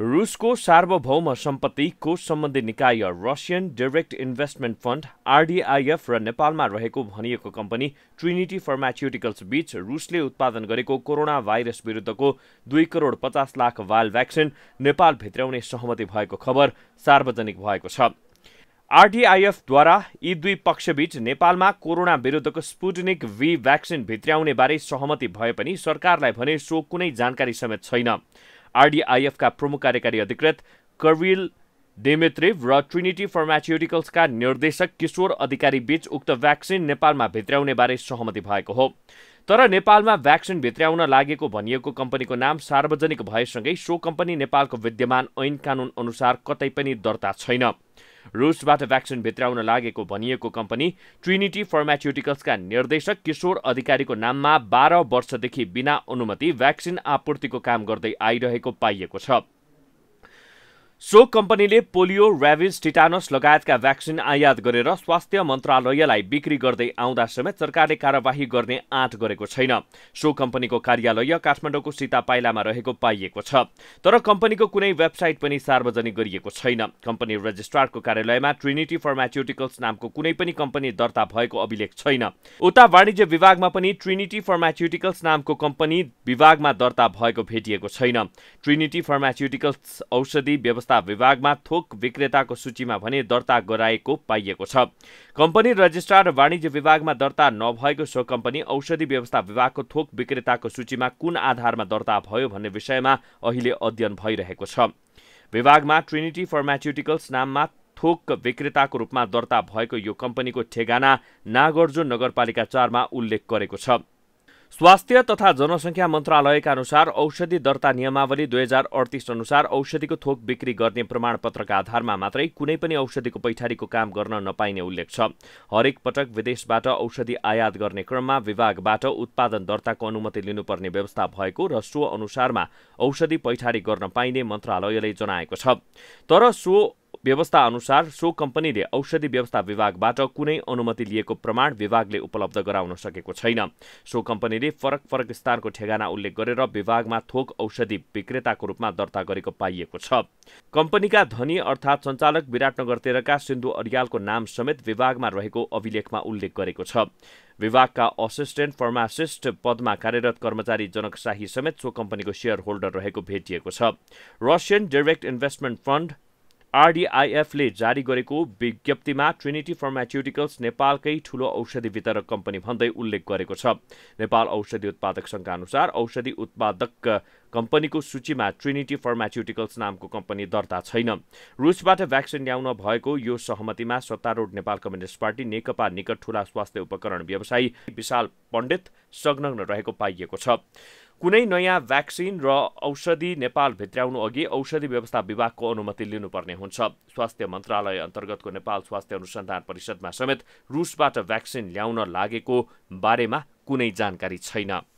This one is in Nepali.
रुसको सार्वभौम सम्पत्ति कोष सम्बन्धी निकाय Russian Direct Investment Fund RDIF र नेपालमा रहेको भनिएको कम्पनी ट्रिनिटी फर्माच्युटिकल्स बीच रुसले उत्पादन गरेको कोरोना भाइरस विरुद्धको दुई करोड पचास लाख वाल भ्याक्सिन नेपाल भित्राउने सहमति भएको खबर सार्वजनिक भएको छ आरडिआइएफद्वारा यी दुई पक्षबीच नेपालमा कोरोना विरुद्धको स्पुटनिक भी भ्याक्सिन भित्राउने बारे सहमति भए पनि सरकारलाई भने सो कुनै जानकारी समेत छैन आरडीआईएफका प्रमुख कार्यकारी अधिकृत कविल डेमेत्रेभ र ट्रिनिटी फर्मेच्युटिकल्सका निर्देशक किशोर अधिकारी बीच उक्त भ्याक्सिन नेपालमा भित्र्याउने बारे सहमति भएको हो तर नेपालमा भ्याक्सिन भित्र्याउन लागेको भनिएको कम्पनीको नाम सार्वजनिक भएसँगै सो कम्पनी नेपालको विद्यमान ऐन कानुन अनुसार कतै पनि दर्ता छैन रुसबाट भ्याक्सिन भित्राउन लागेको भनिएको कम्पनी ट्रिनिटी फर्मास्युटिकल्सका निर्देशक किशोर अधिकारीको नाममा बाह्र वर्षदेखि बिना अनुमति भ्याक्सिन आपूर्तिको काम गर्दै आइरहेको पाइएको छ सो कम्पनीले पोलियो ऱ्याबिज टिटानस लगायतका भ्याक्सिन आयात गरेर स्वास्थ्य मन्त्रालयलाई बिक्री गर्दै आउँदा समेत सरकारले कार्यवाही गर्ने आँट गरेको छैन सो कम्पनीको कार्यालय काठमाडौँको सीता पाइलामा रहेको पाइएको छ तर कम्पनीको कुनै वेबसाइट पनि सार्वजनिक गरिएको छैन कम्पनी रेजिस्ट्रारको कार्यालयमा ट्रिनिटी फर्माच्युटिकल्स नामको कुनै पनि कम्पनी दर्ता भएको अभिलेख छैन उता वाणिज्य विभागमा पनि ट्रिनिटी फर्माच्युटिकल्स नामको कम्पनी विभागमा दर्ता भएको भेटिएको छैन ट्रिनिटी फर्माच्युटिकल्स औषधि व्यवस्था संस्था विभागमा थोक विक्रेताको सूचीमा भने दर्ता गराएको पाइएको छ कम्पनी रजिस्ट्रार वाणिज्य विभागमा दर्ता नभएको सो कम्पनी औषधि व्यवस्था विभागको थोक विक्रेताको सूचीमा कुन आधारमा दर्ता भयो भन्ने विषयमा अहिले अध्ययन भइरहेको छ विभागमा ट्रिनिटी फर्मास्युटिकल्स नाममा थोक विक्रेताको रूपमा दर्ता भएको यो कम्पनीको ठेगाना नागार्जुन नगरपालिका चारमा उल्लेख गरेको छ स्वास्थ्य तथा जनसङ्ख्या मन्त्रालयका अनुसार औषधि दर्ता नियमावली दुई हजार अडतिस अनुसार औषधिको थोक बिक्री गर्ने प्रमाणपत्रका आधारमा मात्रै कुनै पनि औषधिको पैठारीको काम गर्न नपाइने उल्लेख छ हरेक पटक विदेशबाट औषधि आयात गर्ने क्रममा विभागबाट उत्पादन दर्ताको अनुमति लिनुपर्ने व्यवस्था भएको र सो अनुसारमा औषधि पैठारी गर्न पाइने मन्त्रालयले जनाएको छ तर सो व्यवस्था अनुसार सो कम्पनीले औषधि व्यवस्था विभागबाट कुनै अनुमति लिएको प्रमाण विभागले उपलब्ध गराउन सकेको छैन सो कम्पनीले फरक फरक स्थानको ठेगाना उल्लेख गरेर विभागमा थोक औषधि विक्रेताको रूपमा दर्ता गरेको पाइएको छ कम्पनीका धनी अर्थात् सञ्चालक विराटनगर तेह्रका सिन्धु अरियालको नाम समेत विभागमा रहेको अभिलेखमा उल्लेख गरेको छ विभागका असिस्टेन्ट फार्मासिस्ट पदमा कार्यरत कर्मचारी जनक शाही समेत सो कम्पनीको सेयर होल्डर रहेको भेटिएको छ रसियन डाइरेक्ट इन्भेस्टमेन्ट फन्ड आरडिआइएफले जारी गरेको विज्ञप्तिमा ट्रिनिटी फर्माच्युटिकल्स नेपालकै ठूलो औषधि वितरक कम्पनी भन्दै उल्लेख गरेको छ नेपाल औषधि उत्पादक सङ्घका अनुसार औषधि उत्पादक कम्पनीको सूचीमा ट्रिनिटी फर्माच्युटिकल्स नामको कम्पनी दर्ता छैन रुसबाट भ्याक्सिन ल्याउन भएको यो सहमतिमा सत्तारूढ नेपाल कम्युनिस्ट पार्टी नेकपा निकट ठूला स्वास्थ्य उपकरण व्यवसायी विशाल पण्डित संलग्न रहेको पाइएको छ कुनै नयाँ भ्याक्सिन र औषधि नेपाल भित्राउनु अघि औषधि व्यवस्था विभागको अनुमति लिनुपर्ने हुन्छ स्वास्थ्य मन्त्रालय अन्तर्गतको नेपाल स्वास्थ्य अनुसन्धान परिषदमा समेत रुसबाट भ्याक्सिन ल्याउन लागेको बारेमा कुनै जानकारी छैन